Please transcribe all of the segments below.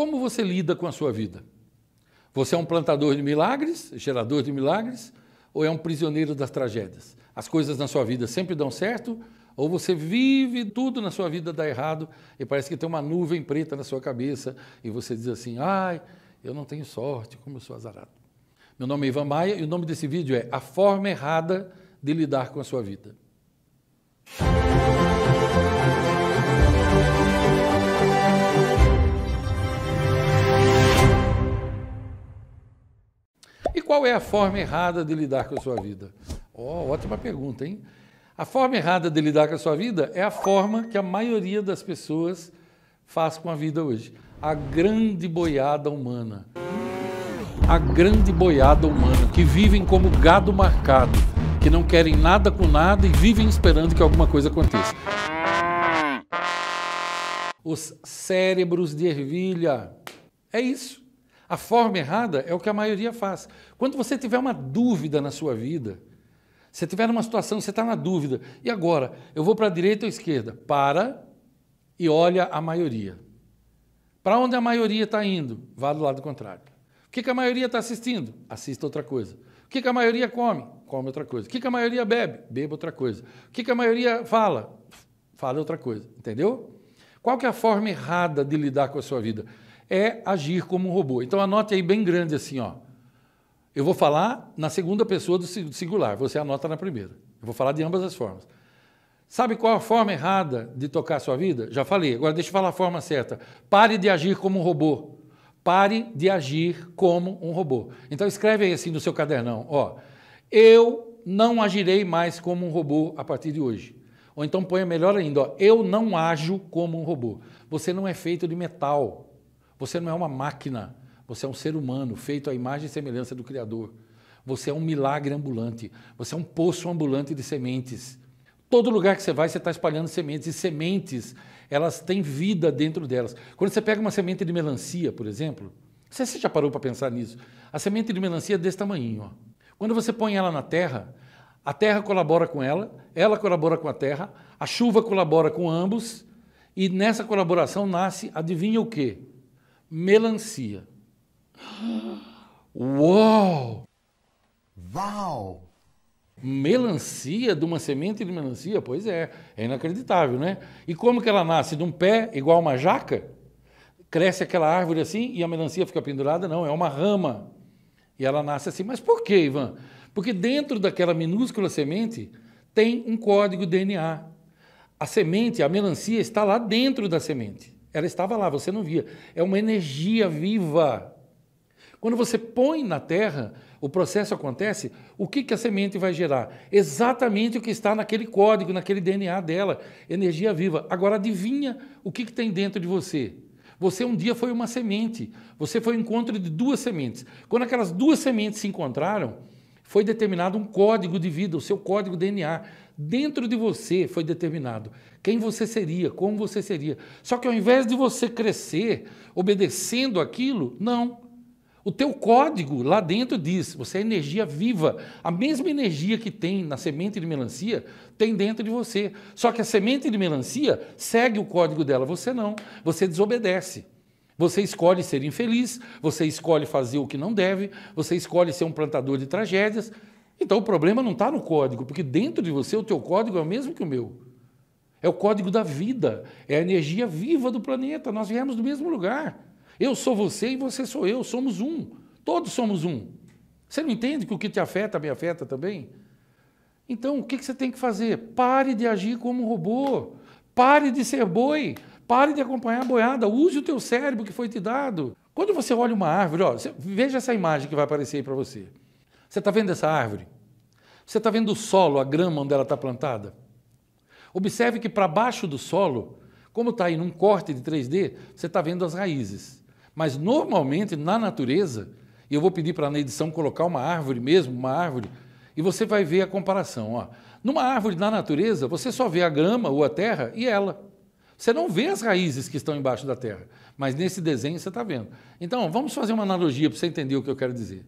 Como você lida com a sua vida? Você é um plantador de milagres, gerador de milagres, ou é um prisioneiro das tragédias? As coisas na sua vida sempre dão certo, ou você vive tudo na sua vida dá errado e parece que tem uma nuvem preta na sua cabeça e você diz assim: ai, eu não tenho sorte, como eu sou azarado. Meu nome é Ivan Maia e o nome desse vídeo é A Forma Errada de Lidar com a Sua Vida. Qual é a forma errada de lidar com a sua vida? Oh, ótima pergunta, hein? A forma errada de lidar com a sua vida é a forma que a maioria das pessoas faz com a vida hoje. A grande boiada humana. A grande boiada humana, que vivem como gado marcado, que não querem nada com nada e vivem esperando que alguma coisa aconteça. Os cérebros de ervilha. É isso. A forma errada é o que a maioria faz. Quando você tiver uma dúvida na sua vida, você tiver numa situação, você está na dúvida, e agora? Eu vou para a direita ou esquerda? Para e olha a maioria. Para onde a maioria está indo? Vá do lado contrário. O que, que a maioria está assistindo? Assista outra coisa. O que, que a maioria come? Come outra coisa. O que, que a maioria bebe? Beba outra coisa. O que, que a maioria fala? Fala outra coisa. Entendeu? Qual que é a forma errada de lidar com a sua vida? é agir como um robô. Então anote aí bem grande assim, ó. Eu vou falar na segunda pessoa do singular, você anota na primeira. Eu vou falar de ambas as formas. Sabe qual a forma errada de tocar a sua vida? Já falei, agora deixa eu falar a forma certa. Pare de agir como um robô. Pare de agir como um robô. Então escreve aí assim no seu cadernão, ó. Eu não agirei mais como um robô a partir de hoje. Ou então ponha melhor ainda, ó, eu não ajo como um robô. Você não é feito de metal. Você não é uma máquina, você é um ser humano feito à imagem e semelhança do Criador. Você é um milagre ambulante, você é um poço ambulante de sementes. Todo lugar que você vai, você está espalhando sementes. E sementes, elas têm vida dentro delas. Quando você pega uma semente de melancia, por exemplo, você, você já parou para pensar nisso? A semente de melancia é desse tamanho. Ó. Quando você põe ela na terra, a terra colabora com ela, ela colabora com a terra, a chuva colabora com ambos, e nessa colaboração nasce, adivinha o quê? melancia. Uau! Uau! Melancia de uma semente de melancia? Pois é, é inacreditável, né? E como que ela nasce? De um pé igual uma jaca? Cresce aquela árvore assim e a melancia fica pendurada? Não, é uma rama. E ela nasce assim. Mas por que, Ivan? Porque dentro daquela minúscula semente tem um código DNA. A semente, a melancia, está lá dentro da semente. Ela estava lá, você não via. É uma energia viva. Quando você põe na terra, o processo acontece, o que, que a semente vai gerar? Exatamente o que está naquele código, naquele DNA dela, energia viva. Agora adivinha o que, que tem dentro de você. Você um dia foi uma semente, você foi o um encontro de duas sementes. Quando aquelas duas sementes se encontraram, foi determinado um código de vida, o seu código DNA. Dentro de você foi determinado quem você seria, como você seria. Só que ao invés de você crescer obedecendo aquilo, não. O teu código lá dentro diz, você é energia viva. A mesma energia que tem na semente de melancia tem dentro de você. Só que a semente de melancia segue o código dela, você não. Você desobedece. Você escolhe ser infeliz, você escolhe fazer o que não deve, você escolhe ser um plantador de tragédias. Então o problema não está no código, porque dentro de você o teu código é o mesmo que o meu. É o código da vida, é a energia viva do planeta. Nós viemos do mesmo lugar. Eu sou você e você sou eu, somos um. Todos somos um. Você não entende que o que te afeta me afeta também? Então, o que você tem que fazer? Pare de agir como um robô. Pare de ser boi. Pare de acompanhar a boiada, use o teu cérebro que foi te dado. Quando você olha uma árvore, ó, veja essa imagem que vai aparecer aí para você. Você está vendo essa árvore? Você está vendo o solo, a grama onde ela está plantada? Observe que para baixo do solo, como está aí num corte de 3D, você está vendo as raízes. Mas normalmente na natureza, e eu vou pedir para na edição colocar uma árvore mesmo, uma árvore, e você vai ver a comparação. Ó. Numa árvore na natureza, você só vê a grama ou a terra e ela. Você não vê as raízes que estão embaixo da terra, mas nesse desenho você está vendo. Então, vamos fazer uma analogia para você entender o que eu quero dizer.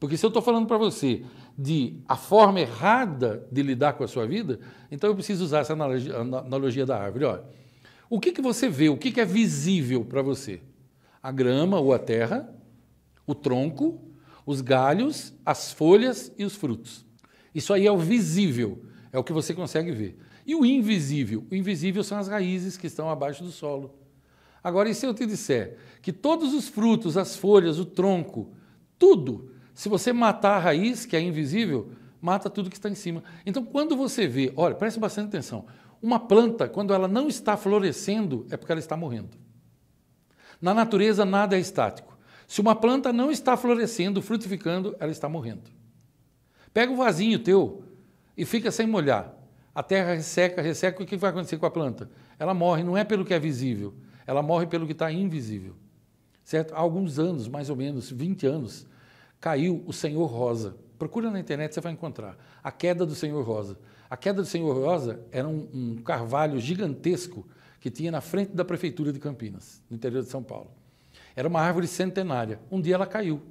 Porque se eu estou falando para você de a forma errada de lidar com a sua vida, então eu preciso usar essa analogia, analogia da árvore. Olha, o que, que você vê, o que, que é visível para você? A grama ou a terra, o tronco, os galhos, as folhas e os frutos. Isso aí é o visível, é o que você consegue ver. E o invisível? O invisível são as raízes que estão abaixo do solo. Agora, e se eu te disser que todos os frutos, as folhas, o tronco, tudo, se você matar a raiz, que é invisível, mata tudo que está em cima. Então, quando você vê, olha, preste bastante atenção, uma planta, quando ela não está florescendo, é porque ela está morrendo. Na natureza, nada é estático. Se uma planta não está florescendo, frutificando, ela está morrendo. Pega o vasinho teu e fica sem molhar. A terra resseca, resseca, o que vai acontecer com a planta? Ela morre, não é pelo que é visível, ela morre pelo que está invisível. Certo? Há alguns anos, mais ou menos 20 anos, caiu o Senhor Rosa. Procura na internet, você vai encontrar. A queda do Senhor Rosa. A queda do Senhor Rosa era um, um carvalho gigantesco que tinha na frente da prefeitura de Campinas, no interior de São Paulo. Era uma árvore centenária. Um dia ela caiu.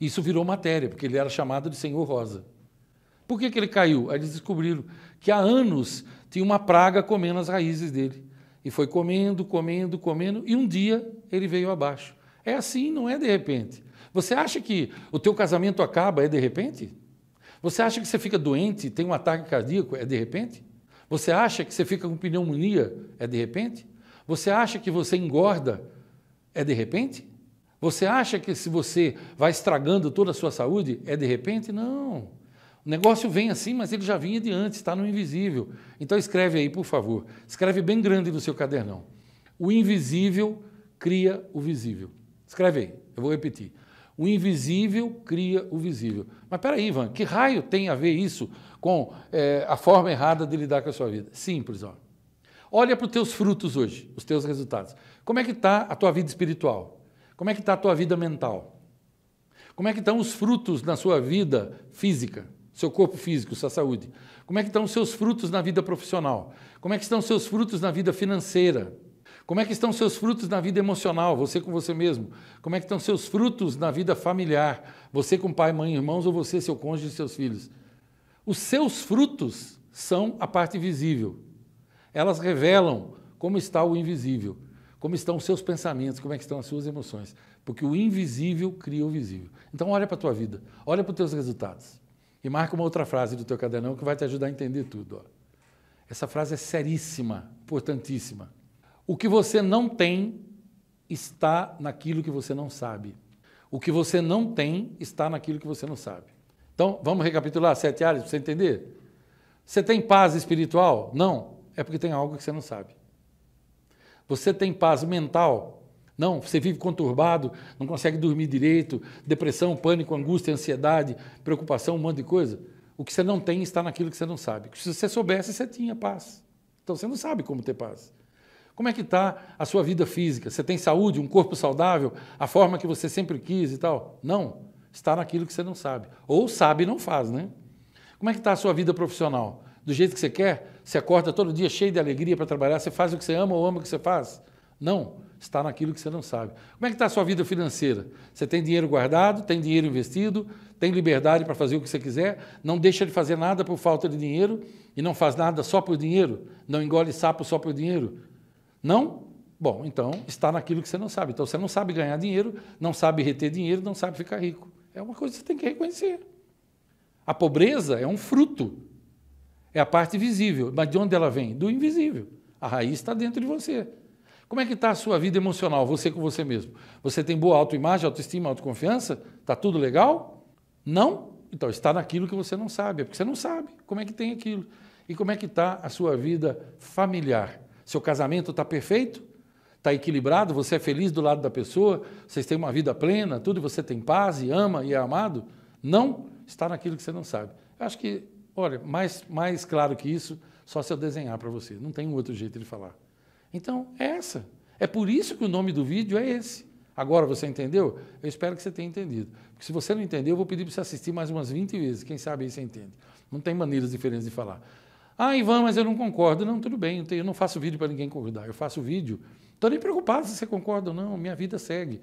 Isso virou matéria, porque ele era chamado de Senhor Rosa. Por que, que ele caiu? Aí eles descobriram que há anos tinha uma praga comendo as raízes dele. E foi comendo, comendo, comendo, e um dia ele veio abaixo. É assim, não é de repente. Você acha que o teu casamento acaba é de repente? Você acha que você fica doente, tem um ataque cardíaco, é de repente? Você acha que você fica com pneumonia, é de repente? Você acha que você engorda, é de repente? Você acha que se você vai estragando toda a sua saúde, é de repente? Não. O negócio vem assim, mas ele já vinha de antes, está no invisível. Então escreve aí, por favor. Escreve bem grande no seu cadernão. O invisível cria o visível. Escreve aí, eu vou repetir. O invisível cria o visível. Mas peraí, Ivan, que raio tem a ver isso com é, a forma errada de lidar com a sua vida? Simples, ó. Olha para os teus frutos hoje, os teus resultados. Como é que está a tua vida espiritual? Como é que está a tua vida mental? Como é que estão os frutos na sua vida física? seu corpo físico, sua saúde? Como é que estão os seus frutos na vida profissional? Como é que estão os seus frutos na vida financeira? Como é que estão seus frutos na vida emocional, você com você mesmo? Como é que estão seus frutos na vida familiar, você com pai, mãe, irmãos ou você, seu cônjuge e seus filhos? Os seus frutos são a parte visível. Elas revelam como está o invisível, como estão os seus pensamentos, como é que estão as suas emoções, porque o invisível cria o visível. Então olha para a tua vida, olha para os teus resultados. E marca uma outra frase do teu cadernão que vai te ajudar a entender tudo. Ó. Essa frase é seríssima, importantíssima. O que você não tem está naquilo que você não sabe. O que você não tem está naquilo que você não sabe. Então, vamos recapitular sete áreas para você entender? Você tem paz espiritual? Não, é porque tem algo que você não sabe. Você tem paz mental? Não, você vive conturbado, não consegue dormir direito, depressão, pânico, angústia, ansiedade, preocupação, um monte de coisa. O que você não tem está naquilo que você não sabe. Se você soubesse, você tinha paz. Então você não sabe como ter paz. Como é que está a sua vida física? Você tem saúde, um corpo saudável, a forma que você sempre quis e tal? Não. Está naquilo que você não sabe. Ou sabe e não faz, né? Como é que está a sua vida profissional? Do jeito que você quer? Você acorda todo dia cheio de alegria para trabalhar? Você faz o que você ama ou ama o que você faz? Não, está naquilo que você não sabe. Como é que está a sua vida financeira? Você tem dinheiro guardado, tem dinheiro investido, tem liberdade para fazer o que você quiser, não deixa de fazer nada por falta de dinheiro e não faz nada só por dinheiro, não engole sapo só por dinheiro. Não? Bom, então está naquilo que você não sabe. Então você não sabe ganhar dinheiro, não sabe reter dinheiro, não sabe ficar rico. É uma coisa que você tem que reconhecer. A pobreza é um fruto, é a parte visível. Mas de onde ela vem? Do invisível. A raiz está dentro de você. Como é que está a sua vida emocional, você com você mesmo? Você tem boa autoimagem, autoestima, autoconfiança? Está tudo legal? Não? Então, está naquilo que você não sabe, é porque você não sabe como é que tem aquilo. E como é que está a sua vida familiar? Seu casamento está perfeito? Está equilibrado? Você é feliz do lado da pessoa? Vocês têm uma vida plena? Tudo? Você tem paz e ama e é amado? Não? Está naquilo que você não sabe. Eu acho que, olha, mais, mais claro que isso, só se eu desenhar para você. Não tem outro jeito de falar. Então, é essa. É por isso que o nome do vídeo é esse. Agora você entendeu? Eu espero que você tenha entendido. Porque se você não entendeu, eu vou pedir para você assistir mais umas 20 vezes. Quem sabe aí você entende. Não tem maneiras diferentes de falar. Ah, Ivan, mas eu não concordo. Não, tudo bem, eu não faço vídeo para ninguém concordar. Eu faço vídeo. Estou nem preocupado se você concorda ou não, minha vida segue.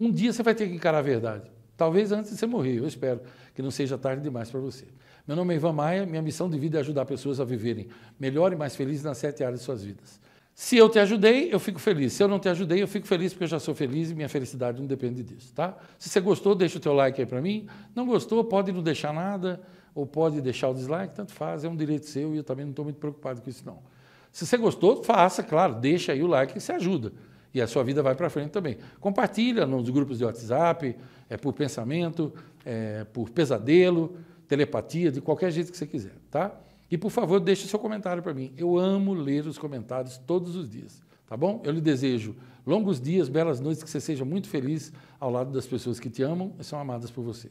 Um dia você vai ter que encarar a verdade. Talvez antes de você morrer, eu espero que não seja tarde demais para você. Meu nome é Ivan Maia, minha missão de vida é ajudar pessoas a viverem melhor e mais felizes nas sete áreas de suas vidas. Se eu te ajudei, eu fico feliz. Se eu não te ajudei, eu fico feliz porque eu já sou feliz e minha felicidade não depende disso, tá? Se você gostou, deixa o teu like aí para mim. Não gostou, pode não deixar nada ou pode deixar o dislike, tanto faz, é um direito seu e eu também não estou muito preocupado com isso não. Se você gostou, faça, claro, deixa aí o like que se ajuda. E a sua vida vai para frente também. Compartilha nos grupos de WhatsApp, é por pensamento, é por pesadelo, telepatia, de qualquer jeito que você quiser, tá? E, por favor, deixe seu comentário para mim. Eu amo ler os comentários todos os dias, tá bom? Eu lhe desejo longos dias, belas noites, que você seja muito feliz ao lado das pessoas que te amam e são amadas por você.